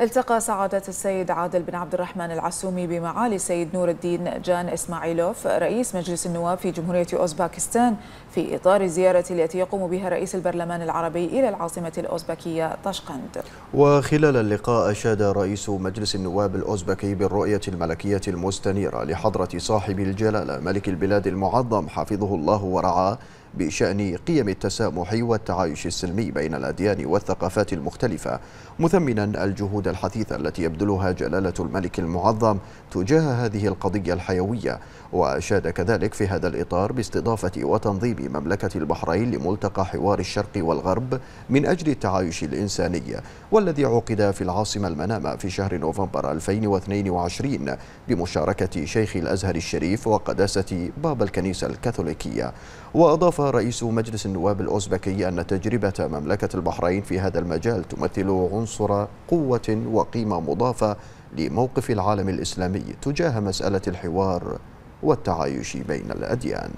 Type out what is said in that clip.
التقى سعادة السيد عادل بن عبد الرحمن العسومي بمعالي السيد نور الدين جان إسماعيلوف رئيس مجلس النواب في جمهورية أوزباكستان في إطار الزيارة التي يقوم بها رئيس البرلمان العربي إلى العاصمة الأوزبكية طشقند وخلال اللقاء أشاد رئيس مجلس النواب الأوزبكي بالرؤية الملكية المستنيرة لحضرة صاحب الجلالة ملك البلاد المعظم حفظه الله ورعاه بشأن قيم التسامح والتعايش السلمي بين الأديان والثقافات المختلفة مثمنا الجهود الحثيثة التي يبذلها جلالة الملك المعظم تجاه هذه القضية الحيوية وأشاد كذلك في هذا الإطار باستضافة وتنظيم مملكة البحرين لملتقى حوار الشرق والغرب من أجل التعايش الإنساني والذي عقد في العاصمة المنامة في شهر نوفمبر 2022 بمشاركة شيخ الأزهر الشريف وقداسة باب الكنيسة الكاثوليكية وأضاف رئيس مجلس النواب الأوزبكي أن تجربة مملكة البحرين في هذا المجال تمثل عنصر قوة وقيمة مضافة لموقف العالم الإسلامي تجاه مسألة الحوار والتعايش بين الأديان